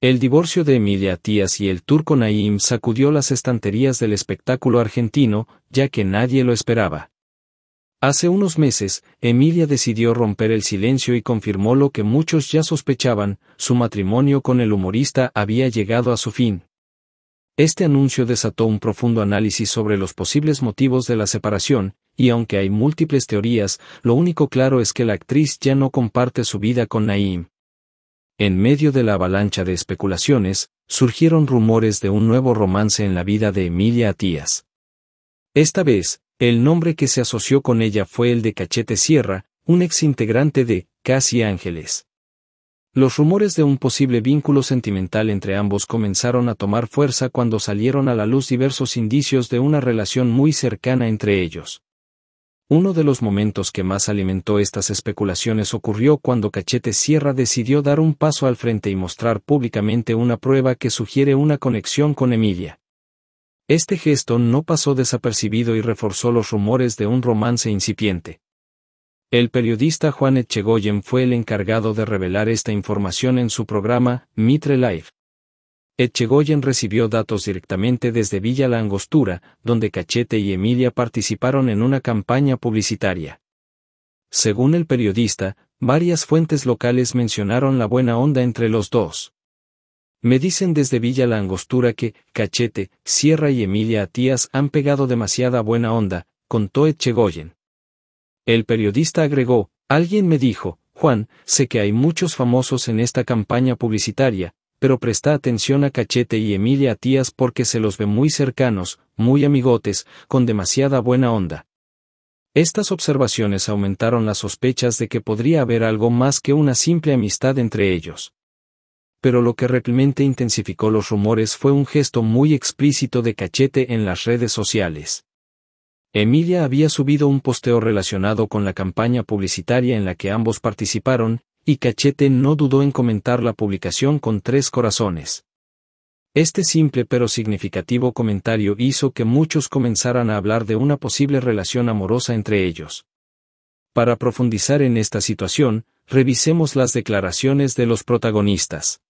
El divorcio de Emilia Tías y el turco Naim sacudió las estanterías del espectáculo argentino, ya que nadie lo esperaba. Hace unos meses, Emilia decidió romper el silencio y confirmó lo que muchos ya sospechaban, su matrimonio con el humorista había llegado a su fin. Este anuncio desató un profundo análisis sobre los posibles motivos de la separación, y aunque hay múltiples teorías, lo único claro es que la actriz ya no comparte su vida con Naim. En medio de la avalancha de especulaciones, surgieron rumores de un nuevo romance en la vida de Emilia Atías. Esta vez, el nombre que se asoció con ella fue el de Cachete Sierra, un ex integrante de Casi Ángeles. Los rumores de un posible vínculo sentimental entre ambos comenzaron a tomar fuerza cuando salieron a la luz diversos indicios de una relación muy cercana entre ellos. Uno de los momentos que más alimentó estas especulaciones ocurrió cuando Cachete Sierra decidió dar un paso al frente y mostrar públicamente una prueba que sugiere una conexión con Emilia. Este gesto no pasó desapercibido y reforzó los rumores de un romance incipiente. El periodista Juan Etchegoyen fue el encargado de revelar esta información en su programa, Mitre Life. Etchegoyen recibió datos directamente desde Villa La donde Cachete y Emilia participaron en una campaña publicitaria. Según el periodista, varias fuentes locales mencionaron la buena onda entre los dos. Me dicen desde Villa La Angostura que, Cachete, Sierra y Emilia Atías han pegado demasiada buena onda, contó Etchegoyen. El periodista agregó, alguien me dijo, Juan, sé que hay muchos famosos en esta campaña publicitaria, pero presta atención a Cachete y Emilia Tías porque se los ve muy cercanos, muy amigotes, con demasiada buena onda. Estas observaciones aumentaron las sospechas de que podría haber algo más que una simple amistad entre ellos. Pero lo que realmente intensificó los rumores fue un gesto muy explícito de Cachete en las redes sociales. Emilia había subido un posteo relacionado con la campaña publicitaria en la que ambos participaron, y Cachete no dudó en comentar la publicación con tres corazones. Este simple pero significativo comentario hizo que muchos comenzaran a hablar de una posible relación amorosa entre ellos. Para profundizar en esta situación, revisemos las declaraciones de los protagonistas.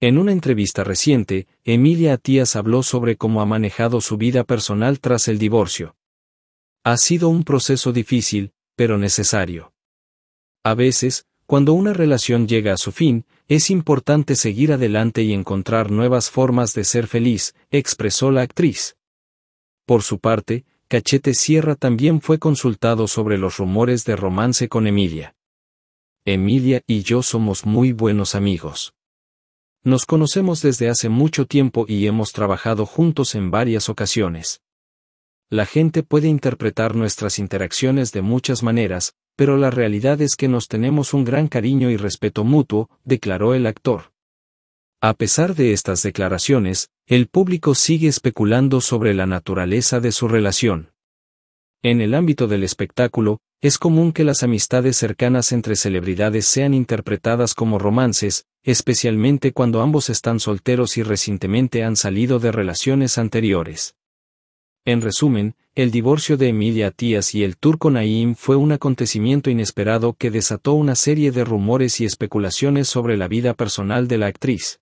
En una entrevista reciente, Emilia Atías habló sobre cómo ha manejado su vida personal tras el divorcio. Ha sido un proceso difícil, pero necesario. A veces, cuando una relación llega a su fin, es importante seguir adelante y encontrar nuevas formas de ser feliz, expresó la actriz. Por su parte, Cachete Sierra también fue consultado sobre los rumores de romance con Emilia. Emilia y yo somos muy buenos amigos. Nos conocemos desde hace mucho tiempo y hemos trabajado juntos en varias ocasiones. La gente puede interpretar nuestras interacciones de muchas maneras, pero la realidad es que nos tenemos un gran cariño y respeto mutuo, declaró el actor. A pesar de estas declaraciones, el público sigue especulando sobre la naturaleza de su relación. En el ámbito del espectáculo, es común que las amistades cercanas entre celebridades sean interpretadas como romances, especialmente cuando ambos están solteros y recientemente han salido de relaciones anteriores. En resumen, el divorcio de Emilia Tías y el turco Naim fue un acontecimiento inesperado que desató una serie de rumores y especulaciones sobre la vida personal de la actriz.